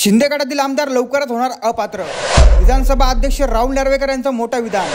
शिंदे गटातील आमदार लवकरच होणार अपात्र विधानसभा अध्यक्ष राहुल नरवेकर यांचं मोठं विधान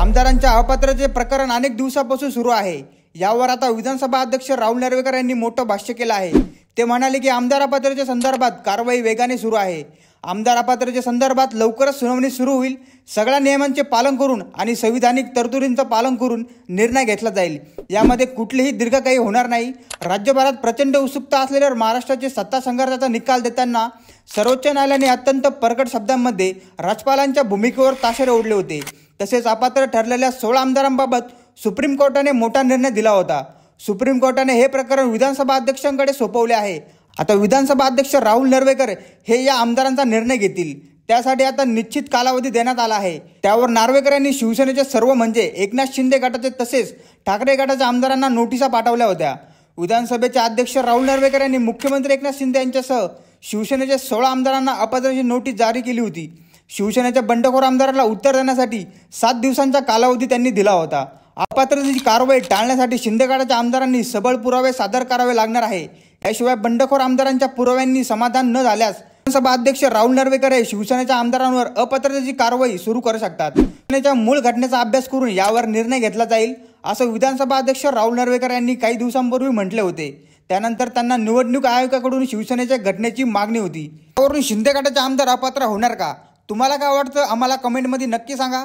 आमदारांच्या अपात्रचे प्रकरण अनेक दिवसापासून सुरू आहे यावर आता विधानसभा अध्यक्ष राहुल नरवेकर यांनी मोठं भाष्य केलं आहे ते म्हणाले की आमदार अपात्रच्या संदर्भात कारवाई वेगाने सुरू आहे आमदार अपात्रच्या संदर्भात लवकरच सुनावणी सुरू होईल सगळ्या नियमांचे पालन करून आणि संविधानिक तरतुदींचं पालन करून निर्णय घेतला जाईल यामध्ये कुठलीही काही होणार नाही राज्यभरात प्रचंड उत्सुकता असलेल्या महाराष्ट्राचे सत्ता संघर्षाचा निकाल देताना सर्वोच्च न्यायालयाने अत्यंत प्रकट शब्दांमध्ये राज्यपालांच्या भूमिकेवर ताशेरे ओढले होते तसेच अपात्र ठरलेल्या सोळा आमदारांबाबत सुप्रीम कोर्टाने मोठा निर्णय दिला होता सुप्रीम कोर्टाने हे प्रकरण विधानसभा अध्यक्षांकडे सोपवले आहे आता विधानसभा अध्यक्ष राहुल नर्वेकर हे या आमदारांचा निर्णय घेतील त्यासाठी आता निश्चित कालावधी देण्यात आला आहे त्यावर नार्वेकर यांनी शिवसेनेचे सर्व म्हणजे एकनाथ शिंदे गटाचे तसेच ठाकरे गटाच्या आमदारांना नोटिसा पाठवल्या होत्या विधानसभेचे अध्यक्ष राहुल नार्वेकर यांनी मुख्यमंत्री एकनाथ शिंदे यांच्यासह शिवसेनेच्या सोळा आमदारांना अपात्रची नोटीस जारी केली होती शिवसेनेच्या बंडखोर आमदाराला उत्तर देण्यासाठी सात दिवसांचा कालावधी त्यांनी दिला होता अपात्रतेची कारवाई टाळण्यासाठी शिंदे गटाच्या आमदारांनी सबळ पुरावे सादर करावे लागणार आहे याशिवाय बंडखोर आमदारांच्या पुराव्यांनी समाधान न झाल्यास विधानसभा अध्यक्ष राहुल नर्वेकर हे शिवसेनेच्या आमदारांवर अपात्रतेची कारवाई सुरू करू शकतात शिवसेनेच्या मूळ घटनेचा अभ्यास करून यावर निर्णय घेतला जाईल असं विधानसभा अध्यक्ष राहुल नर्वेकर यांनी काही दिवसांपूर्वी म्हटले होते त्यानंतर त्यांना निवडणूक आयोगाकडून शिवसेनेच्या घटनेची मागणी होती त्यावरून शिंदे गटाचे आमदार अपात्र होणार का तुम्हाला काय वाटतं आम्हाला कमेंटमध्ये नक्की सांगा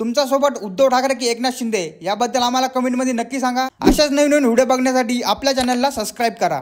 तुमच्यासोबत उद्धव ठाकरे की एकनाथ शिंदे याबद्दल आम्हाला कमेंटमध्ये नक्की सांगा अशाच नवीन नवीन व्हिडिओ बघण्यासाठी आपल्या चॅनलला सबस्क्राईब करा